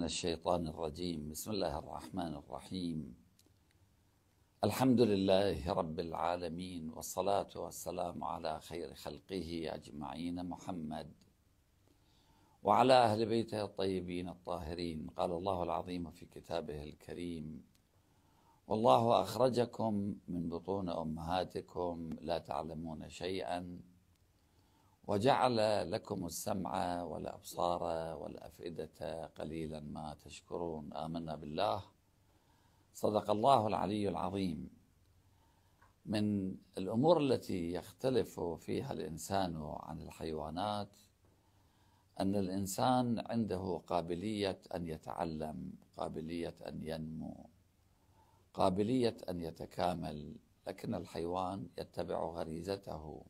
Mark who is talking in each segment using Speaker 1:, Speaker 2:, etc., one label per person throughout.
Speaker 1: من الشيطان الرجيم بسم الله الرحمن الرحيم الحمد لله رب العالمين والصلاة والسلام على خير خلقه أجمعين محمد وعلى أهل بيته الطيبين الطاهرين قال الله العظيم في كتابه الكريم والله أخرجكم من بطون أمهاتكم لا تعلمون شيئا وجعل لكم السمع والابصار والافئده قليلا ما تشكرون امنا بالله صدق الله العلي العظيم من الامور التي يختلف فيها الانسان عن الحيوانات ان الانسان عنده قابليه ان يتعلم قابليه ان ينمو قابليه ان يتكامل لكن الحيوان يتبع غريزته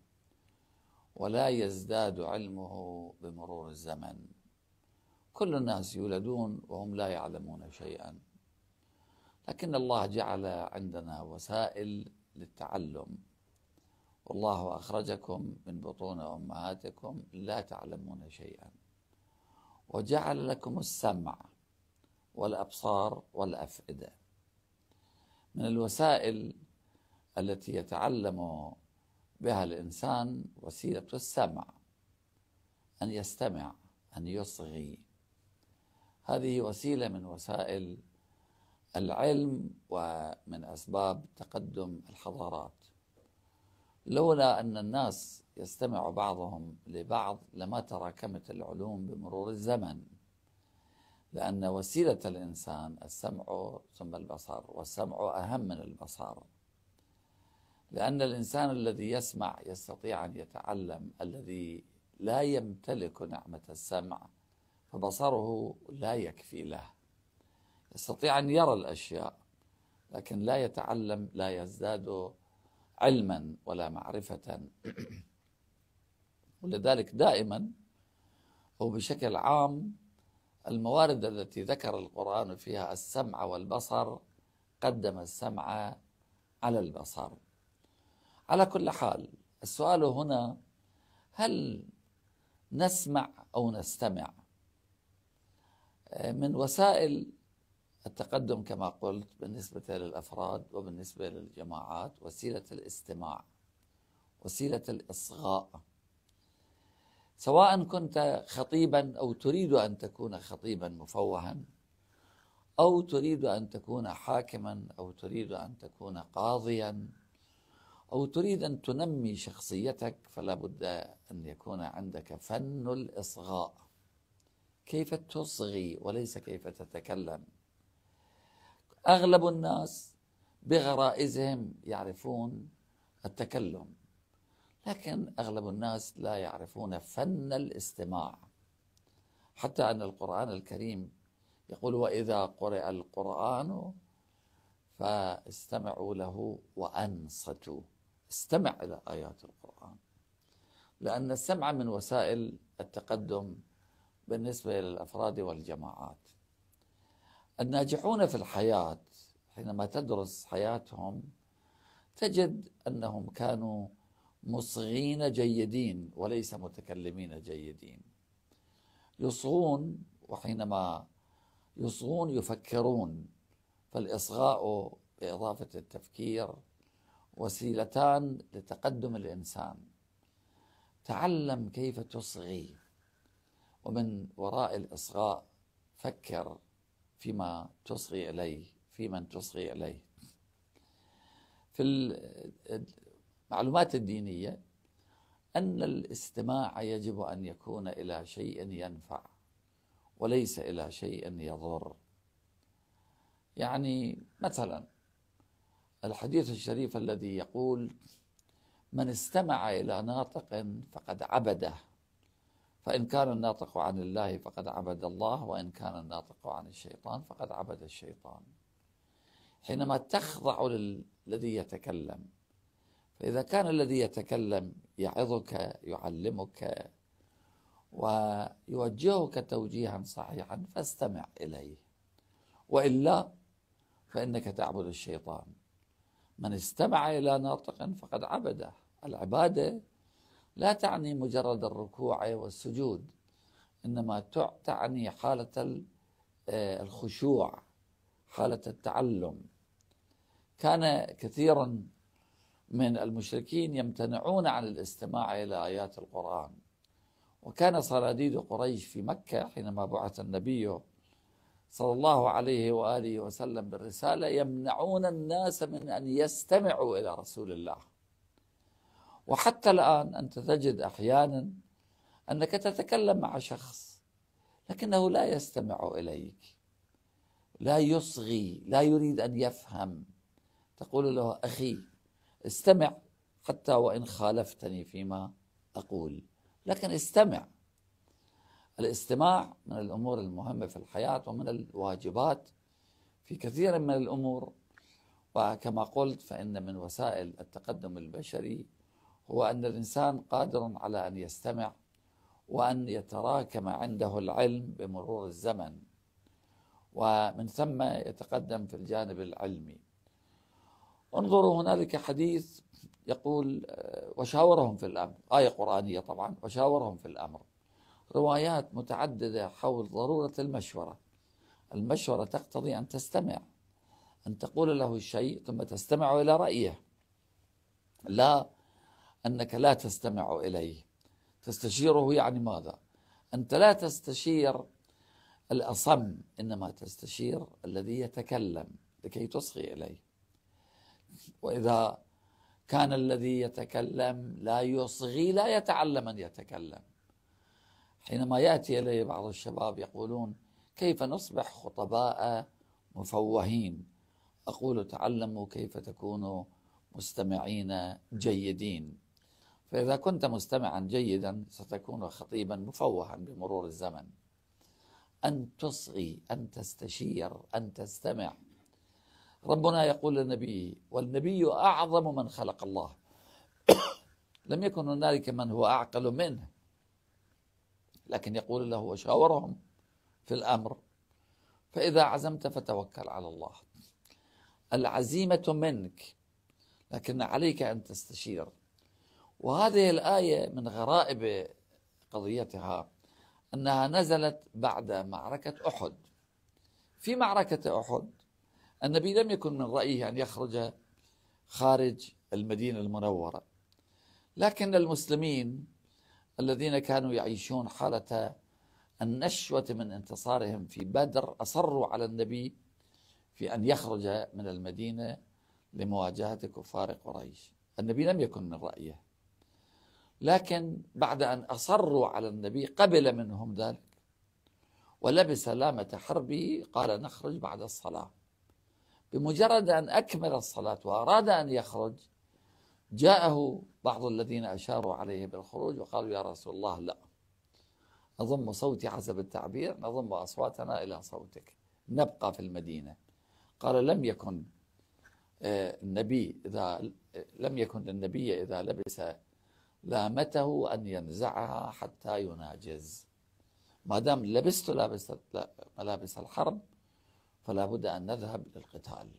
Speaker 1: ولا يزداد علمه بمرور الزمن كل الناس يولدون وهم لا يعلمون شيئا لكن الله جعل عندنا وسائل للتعلم والله اخرجكم من بطون امهاتكم لا تعلمون شيئا وجعل لكم السمع والابصار والافئده من الوسائل التي يتعلم بها الإنسان وسيلة السمع أن يستمع أن يصغي هذه وسيلة من وسائل العلم ومن أسباب تقدم الحضارات لولا أن الناس يستمع بعضهم لبعض لما تراكمت العلوم بمرور الزمن لأن وسيلة الإنسان السمع ثم البصر والسمع أهم من البصر لأن الإنسان الذي يسمع يستطيع أن يتعلم الذي لا يمتلك نعمة السمع فبصره لا يكفي له يستطيع أن يرى الأشياء لكن لا يتعلم لا يزداد علما ولا معرفة ولذلك دائما وبشكل عام الموارد التي ذكر القرآن فيها السمع والبصر قدم السمع على البصر على كل حال السؤال هنا هل نسمع او نستمع آه، من وسائل التقدم كما قلت بالنسبه للافراد وبالنسبه للجماعات وسيله الاستماع وسيله الاصغاء سواء كنت خطيبا او تريد ان تكون خطيبا مفوها او تريد ان تكون حاكما او تريد ان تكون قاضيا أو تريد أن تنمي شخصيتك فلا بد أن يكون عندك فن الإصغاء كيف تصغي وليس كيف تتكلم أغلب الناس بغرائزهم يعرفون التكلم لكن أغلب الناس لا يعرفون فن الاستماع حتى أن القرآن الكريم يقول وإذا قرئ القرآن فاستمعوا له وأنصتوا استمع إلى آيات القرآن لأن السمع من وسائل التقدم بالنسبة للأفراد والجماعات الناجحون في الحياة حينما تدرس حياتهم تجد أنهم كانوا مصغين جيدين وليس متكلمين جيدين يصغون وحينما يصغون يفكرون فالإصغاء بإضافة التفكير وسيلتان لتقدم الانسان تعلم كيف تصغي ومن وراء الاصغاء فكر فيما تصغي اليه في من تصغي اليه في المعلومات الدينيه ان الاستماع يجب ان يكون الى شيء ينفع وليس الى شيء يضر يعني مثلا الحديث الشريف الذي يقول من استمع إلى ناطق فقد عبده فإن كان الناطق عن الله فقد عبد الله وإن كان الناطق عن الشيطان فقد عبد الشيطان حينما تخضع للذي يتكلم فإذا كان الذي يتكلم يعظك يعلمك ويوجهك توجيها صحيحا فاستمع إليه وإلا فإنك تعبد الشيطان من استمع إلى ناطق فقد عبده العبادة لا تعني مجرد الركوع والسجود إنما تعني حالة آه، الخشوع حالة التعلم كان كثير من المشركين يمتنعون عن الاستماع إلى آيات القرآن وكان صناديد قريش في مكة حينما بعث النبي صلى الله عليه واله وسلم بالرساله يمنعون الناس من ان يستمعوا الى رسول الله. وحتى الان انت تجد احيانا انك تتكلم مع شخص لكنه لا يستمع اليك. لا يصغي، لا يريد ان يفهم. تقول له اخي استمع حتى وان خالفتني فيما اقول، لكن استمع. الاستماع من الأمور المهمة في الحياة ومن الواجبات في كثير من الأمور وكما قلت فإن من وسائل التقدم البشري هو أن الإنسان قادر على أن يستمع وأن يتراكم عنده العلم بمرور الزمن ومن ثم يتقدم في الجانب العلمي
Speaker 2: انظروا هنالك
Speaker 1: حديث يقول وشاورهم في الأمر آية قرآنية طبعا وشاورهم في الأمر روايات متعددة حول ضرورة المشورة المشورة تقتضي أن تستمع أن تقول له شيء ثم تستمع إلى رأيه لا أنك لا تستمع إليه تستشيره يعني ماذا أنت لا تستشير الأصم إنما تستشير الذي يتكلم لكي تصغي إليه وإذا كان الذي يتكلم لا يصغي لا يتعلم أن يتكلم حينما ياتي الي بعض الشباب يقولون كيف نصبح خطباء مفوهين اقول تعلموا كيف تكونوا مستمعين جيدين فاذا كنت مستمعا جيدا ستكون خطيبا مفوها بمرور الزمن ان تصغي ان تستشير ان تستمع ربنا يقول للنبي والنبي اعظم من خلق الله لم يكن هنالك من هو اعقل منه لكن يقول له وشاورهم في الأمر فإذا عزمت فتوكل على الله العزيمة منك لكن عليك أن تستشير وهذه الآية من غرائب قضيتها أنها نزلت بعد معركة أحد في معركة أحد النبي لم يكن من رأيه أن يخرج خارج المدينة المنورة لكن المسلمين الذين كانوا يعيشون حالة النشوة من انتصارهم في بدر أصروا على النبي في أن يخرج من المدينة لمواجهة كفار قريش النبي لم يكن من رأيه لكن بعد أن أصروا على النبي قبل منهم ذلك ولبس لامة حربه قال نخرج بعد الصلاة بمجرد أن أكمل الصلاة وأراد أن يخرج جاءه بعض الذين أشاروا عليه بالخروج وقالوا يا رسول الله لا نضم صوتي حسب التعبير نضم أصواتنا إلى صوتك نبقى في المدينة قال لم يكن آه، النبي إذا لم يكن النبي إذا لبس لامته أن ينزعها حتى يناجز ما دام لبست لابس ملابس الحرب فلا بد أن نذهب للقتال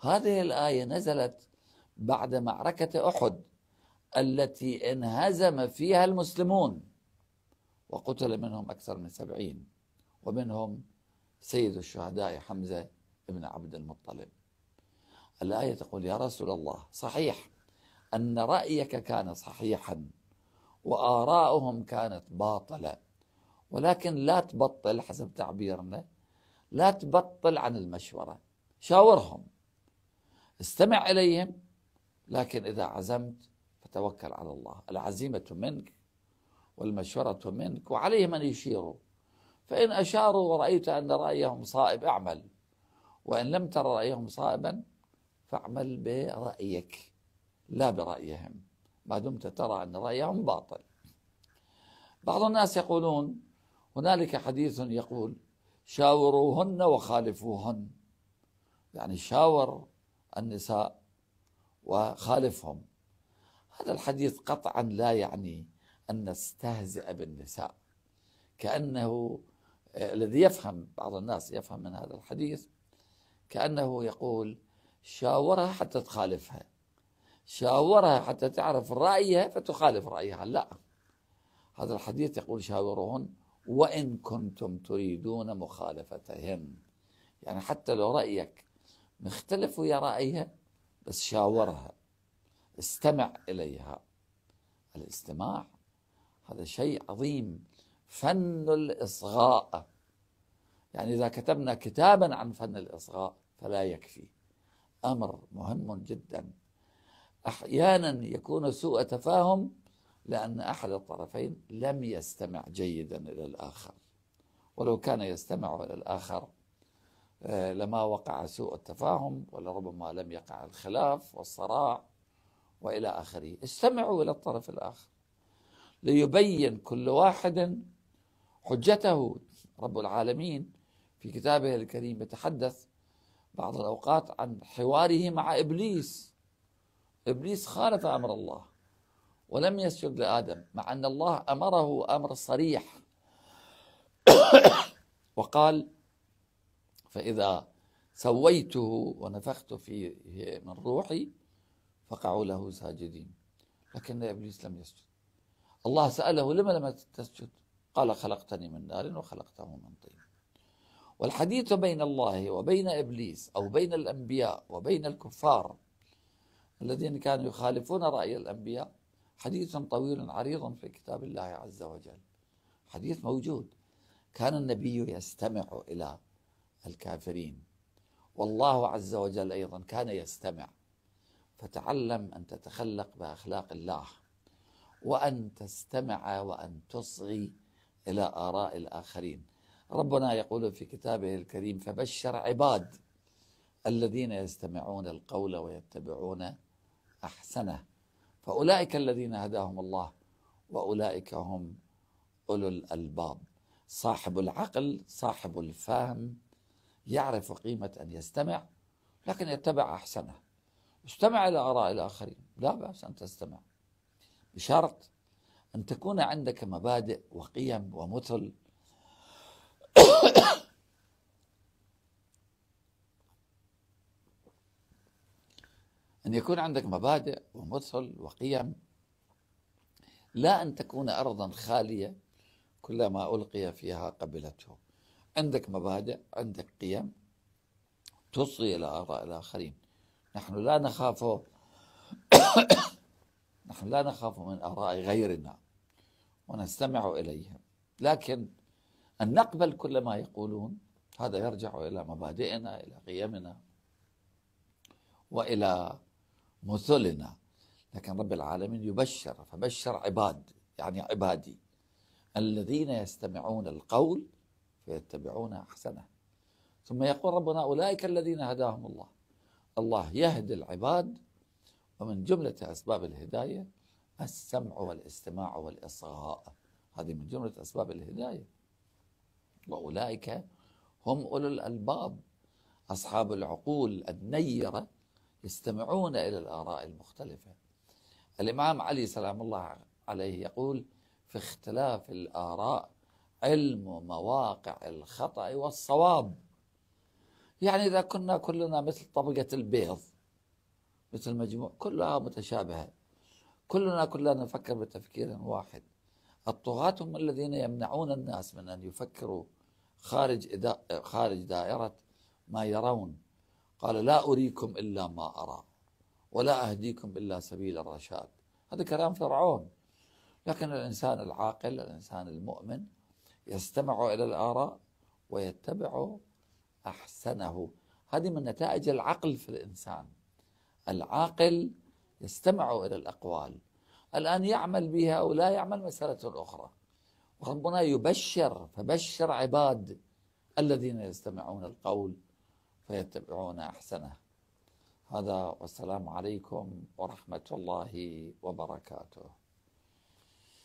Speaker 1: هذه الآية نزلت بعد معركة أحد التي انهزم فيها المسلمون وقتل منهم أكثر من سبعين ومنهم سيد الشهداء حمزة بن عبد المطلب الآية تقول يا رسول الله صحيح أن رأيك كان صحيحا وآراؤهم كانت باطلة ولكن لا تبطل حسب تعبيرنا لا تبطل عن المشورة شاورهم استمع إليهم لكن إذا عزمت فتوكل على الله العزيمة منك والمشورة منك وعليه من يشيروا فإن أشاروا ورأيت أن رأيهم صائب أعمل وإن لم تر رأيهم صائبا فاعمل برأيك لا برأيهم ما دمت ترى أن رأيهم باطل بعض الناس يقولون هنالك حديث يقول شاوروهن وخالفوهن يعني شاور النساء وخالفهم هذا الحديث قطعا لا يعني أن نستهزئ بالنساء كأنه آه، الذي يفهم بعض الناس يفهم من هذا الحديث كأنه يقول شاورها حتى تخالفها شاورها حتى تعرف رأيها فتخالف رأيها لا هذا الحديث يقول شاورهن وإن كنتم تريدون مخالفتهن يعني حتى لو رأيك مختلف ويا رأيها بس شاورها استمع إليها الاستماع هذا شيء عظيم فن الإصغاء يعني إذا كتبنا كتابا عن فن الإصغاء فلا يكفي أمر مهم جدا أحيانا يكون سوء تفاهم لأن أحد الطرفين لم يستمع جيدا إلى الآخر ولو كان يستمع إلى الآخر آه، لما وقع سوء التفاهم ولربما لم يقع الخلاف والصراع والى اخره، استمعوا الى الطرف الاخر ليبين كل واحد حجته رب العالمين في كتابه الكريم يتحدث بعض الاوقات عن حواره مع ابليس ابليس خالف امر الله ولم يسجد لادم مع ان الله امره امر صريح وقال فإذا سويته ونفخت فيه من روحي فقعوا له ساجدين لكن إبليس لم يسجد الله سأله لما لم تسجد قال خلقتني من نار وخلقته من طين والحديث بين الله وبين إبليس أو بين الأنبياء وبين الكفار الذين كانوا يخالفون رأي الأنبياء حديث طويل عريض في كتاب الله عز وجل حديث موجود كان النبي يستمع إلى الكافرين والله عز وجل ايضا كان يستمع فتعلم ان تتخلق باخلاق الله وان تستمع وان تصغي الى اراء الاخرين ربنا يقول في كتابه الكريم فبشر عباد الذين يستمعون القول ويتبعون احسنه فاولئك الذين هداهم الله واولئك هم اولو الالباب صاحب العقل صاحب الفهم يعرف قيمة أن يستمع لكن يتبع أحسنه استمع إلى آراء الآخرين لا بأس أن تستمع بشرط أن تكون عندك مبادئ وقيم ومثل أن يكون عندك مبادئ ومثل وقيم لا أن تكون أرضا خالية كلما ألقي فيها قبلته عندك مبادئ عندك قيم توصي إلى آراء الآخرين نحن لا نخاف نحن لا نخاف من آراء غيرنا ونستمع إليهم لكن أن نقبل كل ما يقولون هذا يرجع إلى مبادئنا إلى قيمنا وإلى مثلنا لكن رب العالمين يبشر فبشر عباد يعني عبادي الذين يستمعون القول فيتبعون احسنه ثم يقول ربنا اولئك الذين هداهم الله الله يهدي العباد ومن جمله اسباب الهدايه السمع والاستماع والاصغاء هذه من جمله اسباب الهدايه واولئك هم اولو الالباب اصحاب العقول النيره يستمعون الى الاراء المختلفه الامام علي سلام الله عليه يقول في اختلاف الاراء علم مواقع الخطأ والصواب يعني إذا كنا كلنا مثل طبقة البيض مثل مجموع كلها متشابهة كلنا كلنا نفكر بتفكير واحد الطغاة هم الذين يمنعون الناس من أن يفكروا خارج خارج دائرة ما يرون قال لا أريكم إلا ما أرى ولا أهديكم إلا سبيل الرشاد هذا كلام فرعون لكن الإنسان العاقل الإنسان المؤمن يستمع إلى الآراء ويتبع أحسنه هذه من نتائج العقل في الإنسان العاقل يستمع إلى الأقوال الآن يعمل بها أو لا يعمل مسألة أخرى وربنا يبشر فبشر عباد الذين يستمعون القول فيتبعون أحسنه هذا والسلام عليكم ورحمة الله وبركاته